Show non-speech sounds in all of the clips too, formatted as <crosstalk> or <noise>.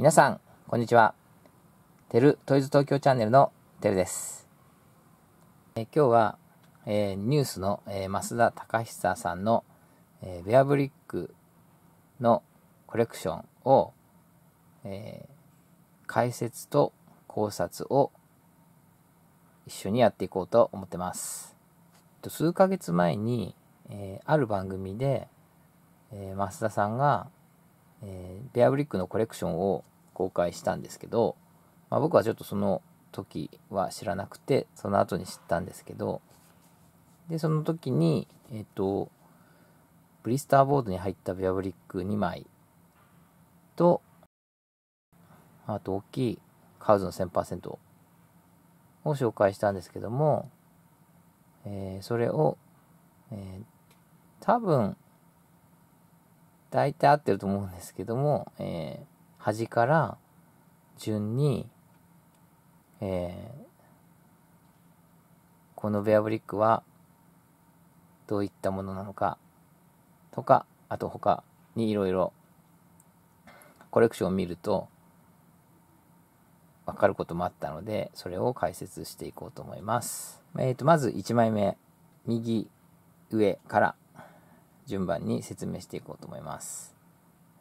皆さん、こんにちは。てるトイズ東京チャンネルのてるです。え今日は、えー、ニュースの、えー、増田隆久さんの、えー、ベアブリックのコレクションを、え解説と考察を一緒にやっていこうと思ってます。数ヶ月前に、えある番組で、え増田さんがえー、ベアブリックのコレクションを公開したんですけど、まあ、僕はちょっとその時は知らなくてその後に知ったんですけどでその時にえっ、ー、とブリスターボードに入ったベアブリック2枚とあと大きいカウズの1000%を紹介したんですけども、えー、それを、えー、多分大体合ってると思うんですけども、えー、端から順に、えー、このベアブリックはどういったものなのかとか、あと他にいろいろコレクションを見ると分かることもあったので、それを解説していこうと思います。えっ、ー、と、まず1枚目、右上から順番に説明していこうと思います。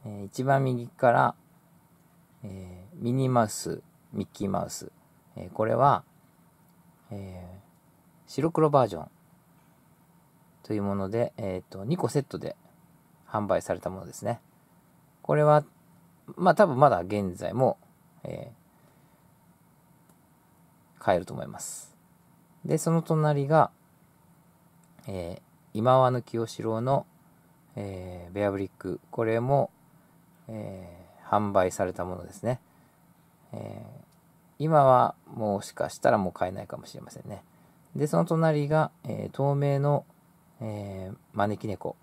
えー、一番右から、えー、ミニマウス、ミッキーマウス。えー、これは、え白黒バージョンというもので、えーと、2個セットで販売されたものですね。これは、まあ多分まだ現在も、え買えると思います。で、その隣が、えー、今和の清志郎のえー、ベアブリック、これも、えー、販売されたものですね、えー、今はもしかしたらもう買えないかもしれませんね。で、その隣が、え透明の、え招き猫。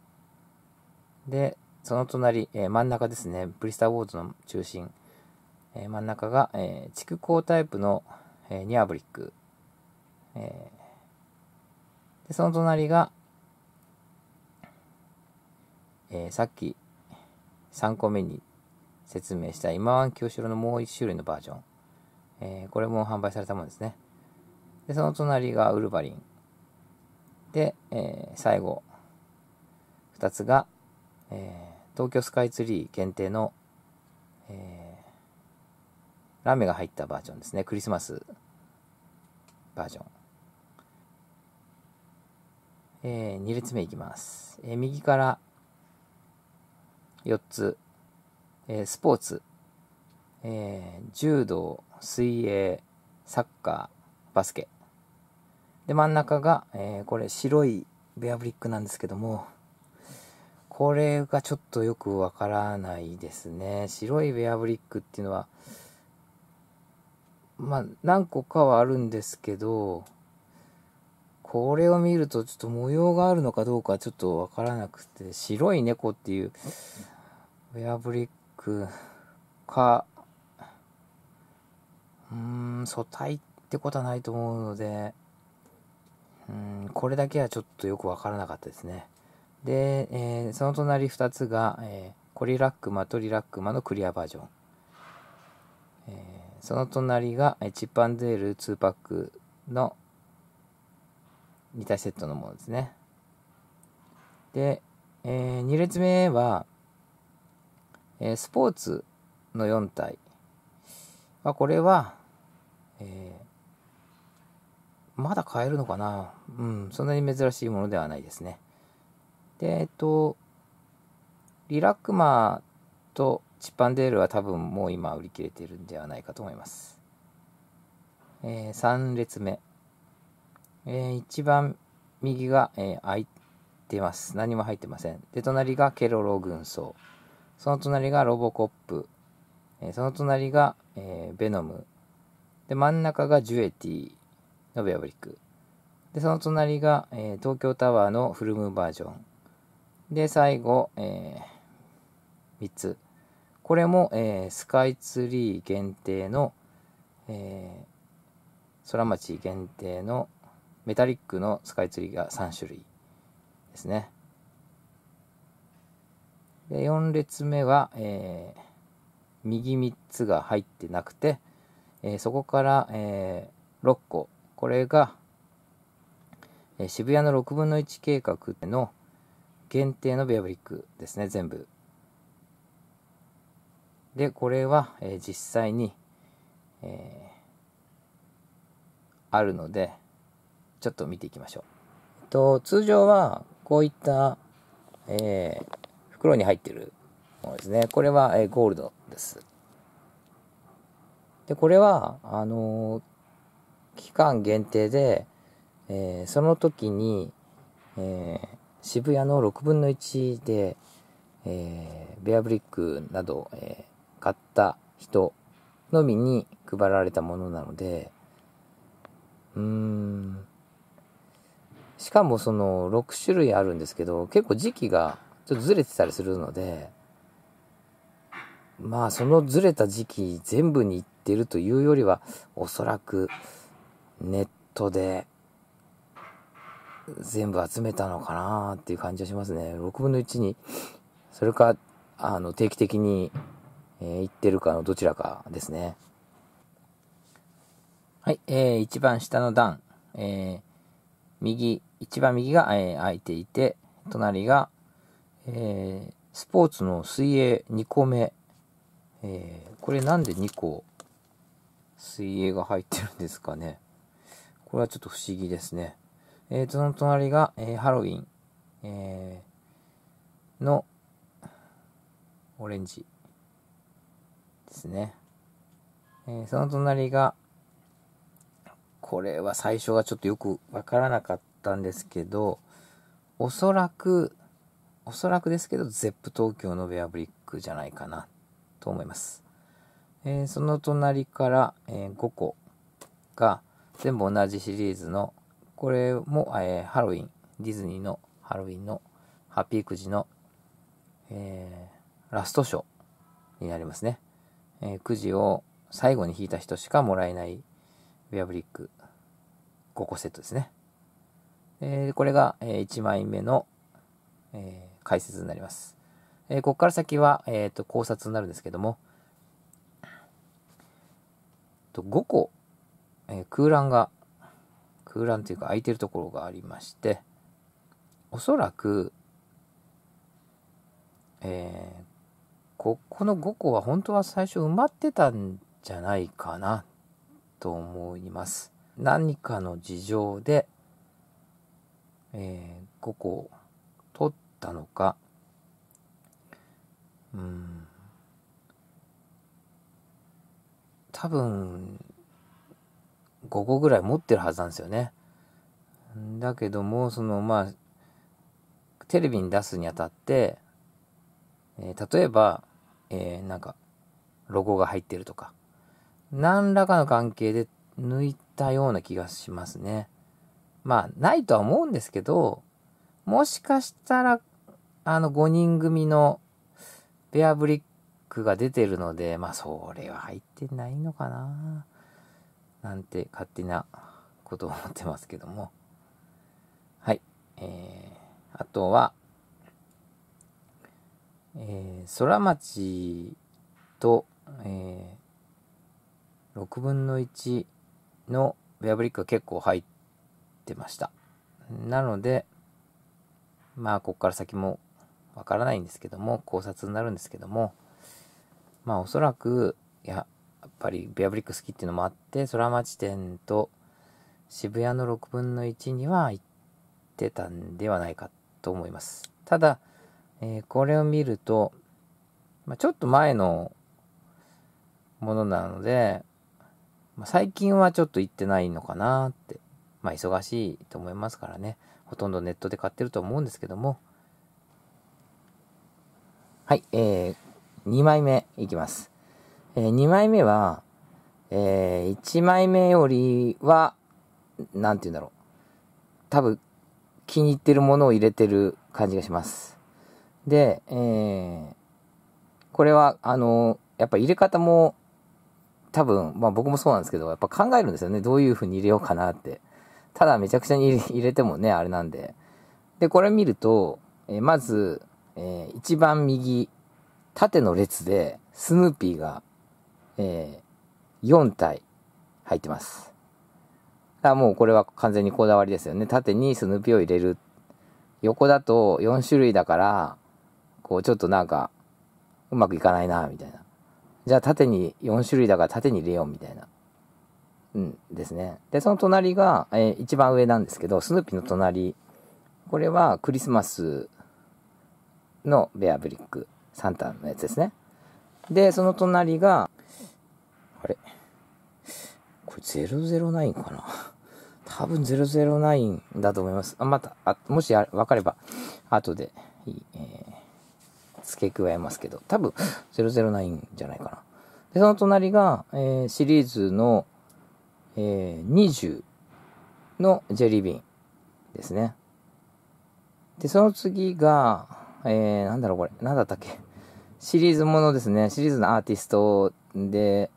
で、その隣、え真ん中ですね、プリスターウォーズの中心。え真ん中が、え蓄光タイプの、えニアブリック。えで、その隣が、えー、さっき3個目に説明した今湾清志郎のもう1種類のバージョン、えー、これも販売されたものですね。で、その隣がウルバリン。で、えー、最後、2つが、え東京スカイツリー限定の、えラメが入ったバージョンですね。クリスマスバージョン。え2列目いきます。え右から4つ、えー、スポーツ、えー、柔道、水泳、サッカー、バスケ。で、真ん中が、えー、これ白いベアブリックなんですけども、これがちょっとよくわからないですね。白いベアブリックっていうのは、まあ、何個かはあるんですけど、これを見るとちょっと模様があるのかどうかちょっとわからなくて、白い猫っていうウェアブリックか、うーん、素体ってことはないと思うので、うん、これだけはちょっとよくわからなかったですね。で、えー、その隣2つが、えー、コリラックマとリラックマのクリアバージョン。えー、その隣が、えチッパンデール2パックの2体セットのものですね。で、えー、2列目は、えスポーツの4体はこれは、えー、まだ買えるのかなうんそんなに珍しいものではないですねでえっとリラックマとチッパンデールは多分もう今売り切れてるんではないかと思います、えー、3列目、えー、一番右が、えー、いてます何も入ってませんで隣がケロロ軍曹その隣がロボコップ、えー、その隣が、えー、ベノム、で、真ん中がジュエティのベアブリック、で、その隣が、えー、東京タワーのフルムーバージョン、で、最後、え3つ。これも、えスカイツリー限定の、え空町限定のメタリックのスカイツリーが3種類ですね。で4列目は、えー、右3つが入ってなくて、えー、そこから、えー、6個これが、え渋谷の6分の1計画の限定のベアブリックですね全部でこれは、え実際に、えあるのでちょっと見ていきましょう、えっと、通常はこういった、えー袋に入ってるものですね。これは、えゴールドです。で、これは、あの期間限定で、えー、その時に、えー、渋谷の6分の1で、えー、ベアブリックなど、え買った人のみに配られたものなので、うーん、しかもその6種類あるんですけど、結構時期がちょっとずれてたりするので、まあそのずれた時期全部に行ってるというよりは、おそらくネットで全部集めたのかなっていう感じはしますね。6分の1に、それか、あの、定期的に、えー、行ってるかのどちらかですね。はい、えー、一番下の段、えー、右、一番右が、えー、空いていて、隣が、えー、スポーツの水泳2個目。えー、これなんで2個水泳が入ってるんですかね。これはちょっと不思議ですね。えー、その隣が、えー、ハロウィン、えー、のオレンジですね。えー、その隣が、これは最初がちょっとよくわからなかったんですけど、おそらくおそらくですけど、ゼップ東京のウェアブリックじゃないかなと思います。えー、その隣から、え5個が全部同じシリーズの、これも、えハロウィン、ディズニーのハロウィンのハッピーくじの、えラストショーになりますね。えくじを最後に引いた人しかもらえないウェアブリック5個セットですね。えこれが、え1枚目の、えー解説になります。えー、ここから先は、えっ、ー、と、考察になるんですけども、5個、えー、空欄が、空欄というか空いてるところがありまして、おそらく、えー、ここの5個は本当は最初埋まってたんじゃないかなと思います。何かの事情で、えー、5個たのかうん多分5個ぐらい持ってるはずなんですよねだけどもそのまあテレビに出すにあたって、えー、例えば、えー、なんかロゴが入ってるとか何らかの関係で抜いたような気がしますね。まあ、ないとは思うんですけど、もしかしたらあの5人組のベアブリックが出てるので、まあそれは入ってないのかななんて勝手なことを思ってますけども。はい。えー、あとは、えー、空町と、えー、6分の1のベアブリックが結構入ってました。なので、まあ、ここから先もわからないんですけども、考察になるんですけども、まあおそらく、いや、やっぱりベアブリック好きっていうのもあって、空町店と渋谷の6分の1には行ってたんではないかと思います。ただ、えー、これを見ると、まあ、ちょっと前のものなので、まあ、最近はちょっと行ってないのかなって、まあ忙しいと思いますからね、ほとんどネットで買ってると思うんですけども、はい、えー、2枚目いきます。えー、2枚目は、えー、1枚目よりは、なんて言うんだろう。多分、気に入ってるものを入れてる感じがします。で、えー、これは、あの、やっぱ入れ方も、多分、まあ僕もそうなんですけど、やっぱ考えるんですよね。どういう風に入れようかなって。ただめちゃくちゃに入れてもね、あれなんで。で、これ見ると、えー、まず、えー、一番右、縦の列で、スヌーピーが、えー、4体入ってます。だからもうこれは完全にこだわりですよね。縦にスヌーピーを入れる。横だと4種類だから、こうちょっとなんか、うまくいかないな、みたいな。じゃあ縦に4種類だから縦に入れよう、みたいな。うんですね。で、その隣が、えー、一番上なんですけど、スヌーピーの隣。これはクリスマスのベアブリックサンタのやつですね。で、その隣が、あれこれ009かな <laughs> 多分009だと思います。あまた、あもしあ分かれば、後でえー、付け加えますけど、多分009じゃないかな。で、その隣が、えー、シリーズの、えー、20のジェリービンですね。で、その次が、えー、なんだろうこれ。なんだったっけ。シリーズものですね。シリーズのアーティストで、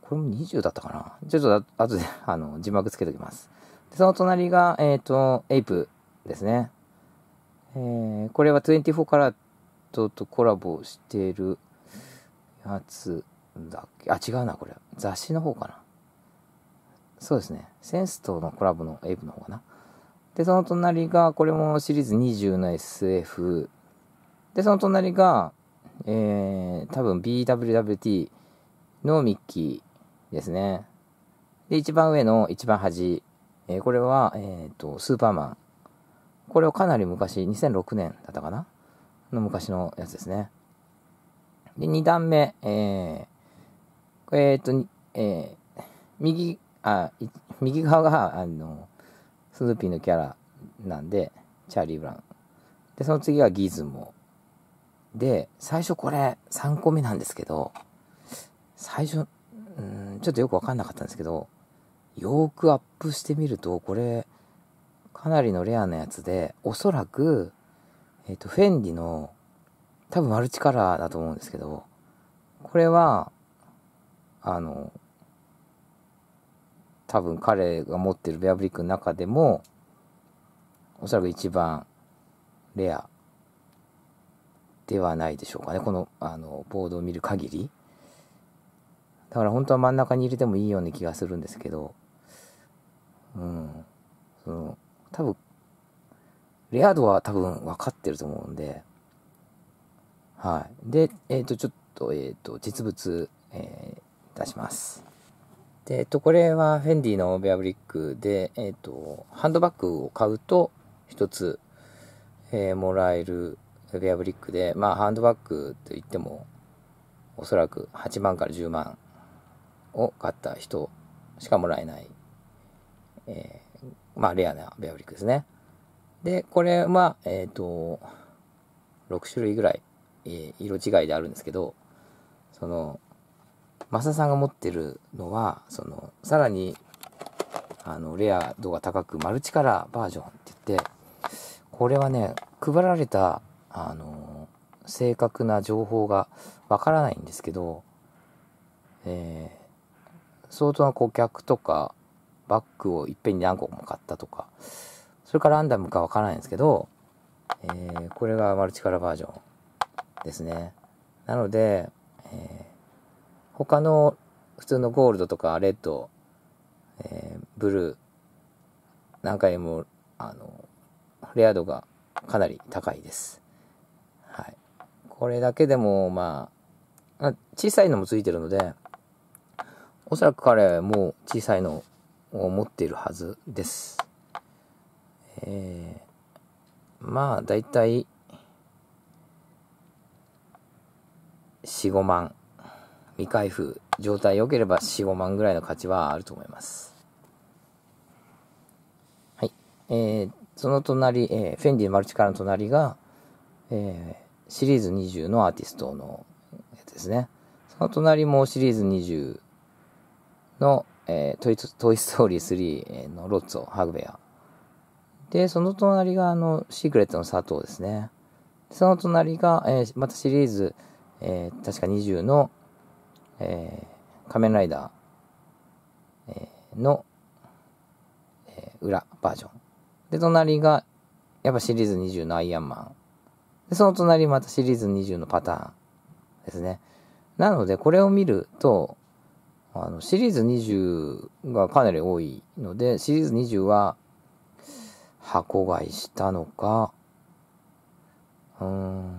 これも20だったかな。ちょっと後で、<laughs> あの、字幕つけときます。でその隣が、えっ、ー、と、エイプですね。えー、これは24カラットとコラボしてるやつだっけ。あ、違うな、これ。雑誌の方かな。そうですね。センスとのコラボのエイプの方かな。で、その隣が、これもシリーズ20の SF で、その隣が、えー、多分 BWWT のミッキーですね。で、一番上の一番端、えー、これは、えっ、ー、と、スーパーマン。これをかなり昔、2006年だったかなの昔のやつですね。で、2段目、えー、えっ、ー、と、えー、右、あ、右側が、あの、スヌーピーのキャラなんで、チャーリー・ブラウン。で、その次がギズモ。で、最初これ3個目なんですけど、最初、うん、ちょっとよくわかんなかったんですけど、よーくアップしてみると、これ、かなりのレアなやつで、おそらく、えっ、ー、と、フェンディの、多分マルチカラーだと思うんですけど、これは、あの、多分彼が持ってるベアブリックの中でも、おそらく一番レアではないでしょうかねこのあのボードを見る限りだから本当は真ん中に入れてもいいような気がするんですけどうんその多分レア度は多分分かってると思うんではいでえっ、ー、とちょっとえっ、ー、と実物、えー、出しますでえっ、ー、とこれはフェンディのベアブリックでえっ、とハンドバッグを買うと1つ、えもらえるウェアブリックで、まあ、ハンドバッグといっても、おそらく8万から10万を買った人しかもらえない、えー、まあ、レアなベアブリックですね。で、これは、えっ、ー、と、6種類ぐらい、えー、色違いであるんですけど、その、マサさんが持ってるのは、その、さらに、あの、レア度が高く、マルチカラーバージョンって言って、これはね、配られたあの正確な情報がわからないんですけど、えー、相当な顧客とかバッグをいっぺんに何個も買ったとかそれからランダムかわからないんですけど、えー、これがマルチカラーバージョンですねなので、えー、他の普通のゴールドとかレッド、えー、ブルー何回もあのレア度がかなり高いですこれだけでも、まあ、小さいのもついてるので、おそらく彼はもう小さいのを持っているはずです。えー、まあ、だいたい、4、5万。未開封。状態良ければ4、5万ぐらいの価値はあると思います。はい。えー、その隣、えー、フェンディマルチカラの隣が、えー、シリーズ20のアーティストのやつですね。その隣もシリーズ20の、えー、トイトイ・ストーリー3のロッツォ、ハグベア。で、その隣があの、シークレットの佐藤ですね。その隣が、えー、またシリーズ、えー、確か20の、えー、仮面ライダー、えー、の、えー、裏バージョン。で、隣が、やっぱシリーズ20のアイアンマン。で、その隣またシリーズ20のパターンですね。なので、これを見ると、あの、シリーズ20がかなり多いので、シリーズ20は箱買いしたのか、うーん、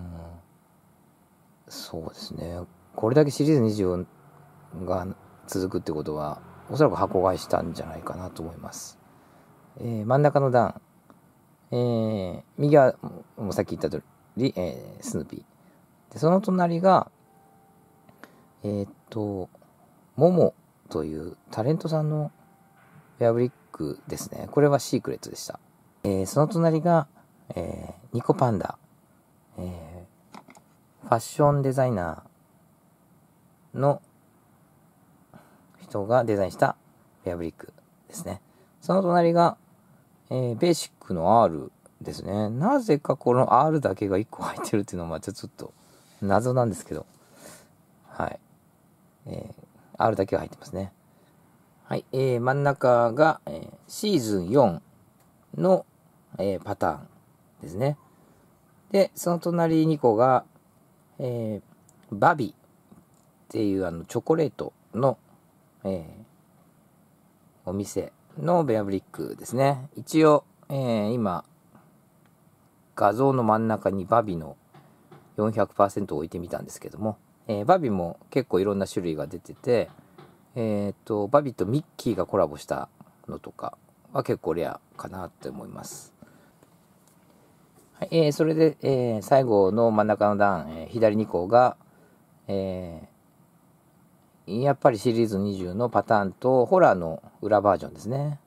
そうですね。これだけシリーズ20が続くってことは、おそらく箱買いしたんじゃないかなと思います。えー、真ん中の段、えー、右は、もうさっき言った通り、リ、えー、スヌーピー。で、その隣が、えー、っと、モモというタレントさんのフェアブリックですね。これはシークレットでした。えー、その隣が、えー、ニコパンダ、えー、ファッションデザイナーの人がデザインしたフェアブリックですね。その隣が、えー、ベーシックの R ですね。なぜかこの R だけが1個入ってるっていうのは、まちょっと謎なんですけど。はい。えー、R だけが入ってますね。はい。えー、真ん中が、えー、シーズン4の、えー、パターンですね。で、その隣2個が、えー、バビっていうあのチョコレートの、えー、お店のベアブリックですね。一応、えー、今、画像の真ん中にバビの400%を置いてみたんですけども、えー、バビも結構いろんな種類が出てて、えっ、ー、と、バビとミッキーがコラボしたのとかは結構レアかなって思います。はい、えー、それで、えー、最後の真ん中の段、えー、左2個が、えー、やっぱりシリーズ20のパターンとホラーの裏バージョンですね。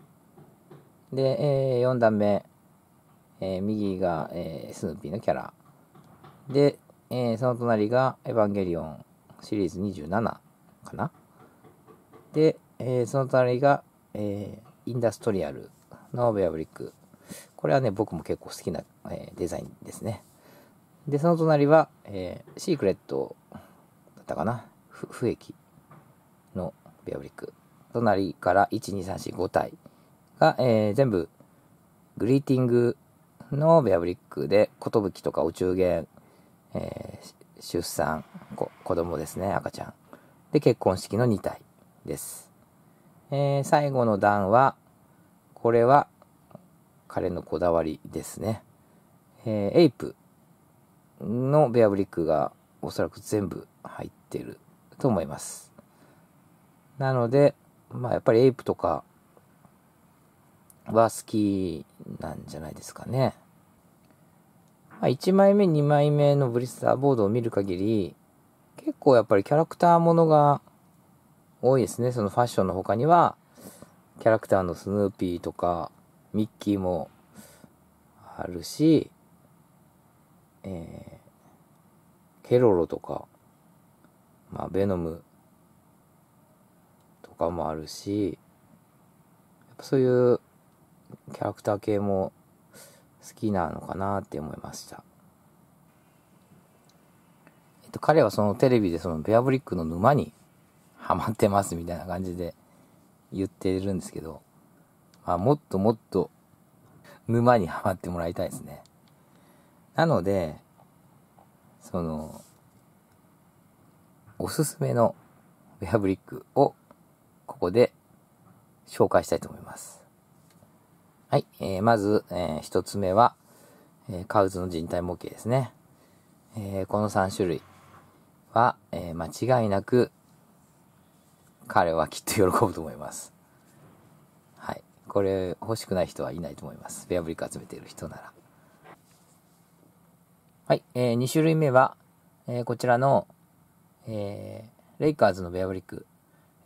で、えー、4段目、えー、右が、えー、スヌーピーのキャラ。で、えー、その隣がエヴァンゲリオンシリーズ27かな。で、えその隣が、えインダストリアルのベアブリック。これはね、僕も結構好きな、えデザインですね。で、その隣は、えシークレットだったかな。不液のベアブリック。隣から1、2、3、4、5体が、え全部グリーティングのベアブリックで、寿とかお中元、えー、出産、こ子供ですね、赤ちゃん。で、結婚式の2体です。えー、最後の段は、これは彼のこだわりですね。えー、エイプのベアブリックがおそらく全部入ってると思います。なので、まあやっぱりエイプとかは好きなんじゃないですかね。まあ、1枚目、2枚目のブリスターボードを見る限り、結構やっぱりキャラクターものが多いですね。そのファッションの他には、キャラクターのスヌーピーとか、ミッキーもあるし、えー、ケロロとか、まあ、ベノムとかもあるし、やっぱそういうキャラクター系も好きなのかなって思いました。えっと、彼はそのテレビでそのベアブリックの沼にハマってますみたいな感じで言ってるんですけど、まあ、もっともっと沼にはまってもらいたいですね。なので、その、おすすめのベアブリックをここで紹介したいと思います。はい。えー、まず、えー、一つ目は、えー、カウズの人体模型ですね。えー、この3種類は、えー、間違いなく、彼はきっと喜ぶと思います。はい。これ、欲しくない人はいないと思います。ベアブリック集めている人なら。はい。えー、2種類目は、えー、こちらの、えー、レイカーズのベアブリック。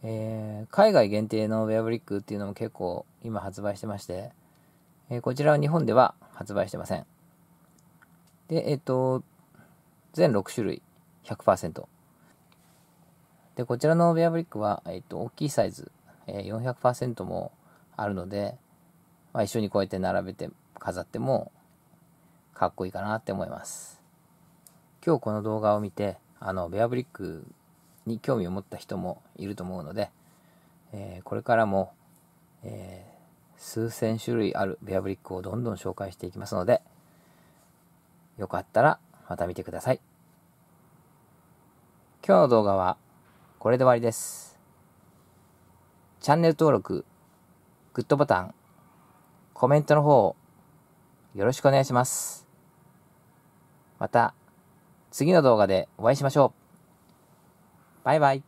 えー、海外限定のベアブリックっていうのも結構今発売してまして、えー、こちらは日本では発売してません。で、えっ、ー、と、全6種類100%。で、こちらのベアブリックは、えっ、ー、と、大きいサイズ、えー、400%もあるので、まあ、一緒にこうやって並べて飾ってもかっこいいかなって思います。今日この動画を見て、あの、ベアブリックに興味を持った人もいると思うので、えー、これからも、えー数千種類あるベアブリックをどんどん紹介していきますので、よかったらまた見てください。今日の動画はこれで終わりです。チャンネル登録、グッドボタン、コメントの方、をよろしくお願いします。また、次の動画でお会いしましょう。バイバイ。